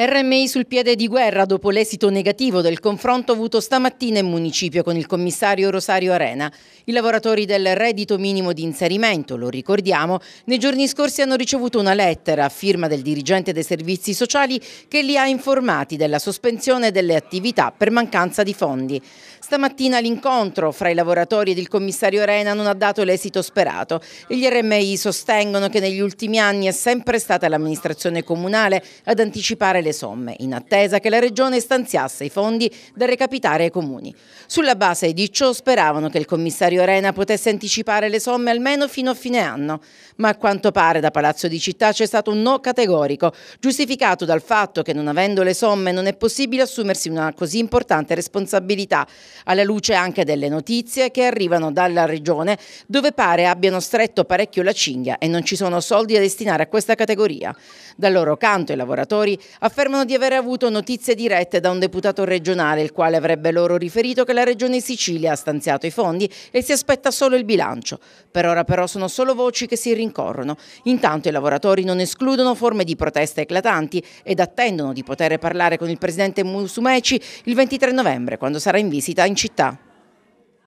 RMI sul piede di guerra dopo l'esito negativo del confronto avuto stamattina in municipio con il commissario Rosario Arena. I lavoratori del reddito minimo di inserimento, lo ricordiamo, nei giorni scorsi hanno ricevuto una lettera a firma del dirigente dei servizi sociali che li ha informati della sospensione delle attività per mancanza di fondi. Stamattina l'incontro fra i lavoratori ed il commissario Arena non ha dato l'esito sperato. Gli RMI sostengono che negli ultimi anni è sempre stata l'amministrazione comunale ad anticipare le delle somme, in attesa che la Regione stanziasse i fondi da recapitare ai comuni. Sulla base di ciò speravano che il commissario Arena potesse anticipare le somme almeno fino a fine anno, ma a quanto pare da Palazzo di Città c'è stato un no categorico, giustificato dal fatto che non avendo le somme non è possibile assumersi una così importante responsabilità, alla luce anche delle notizie che arrivano dalla Regione, dove pare abbiano stretto parecchio la cinghia e non ci sono soldi da destinare a questa categoria. Dal loro canto i lavoratori affrontano affermano di aver avuto notizie dirette da un deputato regionale, il quale avrebbe loro riferito che la Regione Sicilia ha stanziato i fondi e si aspetta solo il bilancio. Per ora però sono solo voci che si rincorrono. Intanto i lavoratori non escludono forme di protesta eclatanti ed attendono di poter parlare con il presidente Musumeci il 23 novembre, quando sarà in visita in città.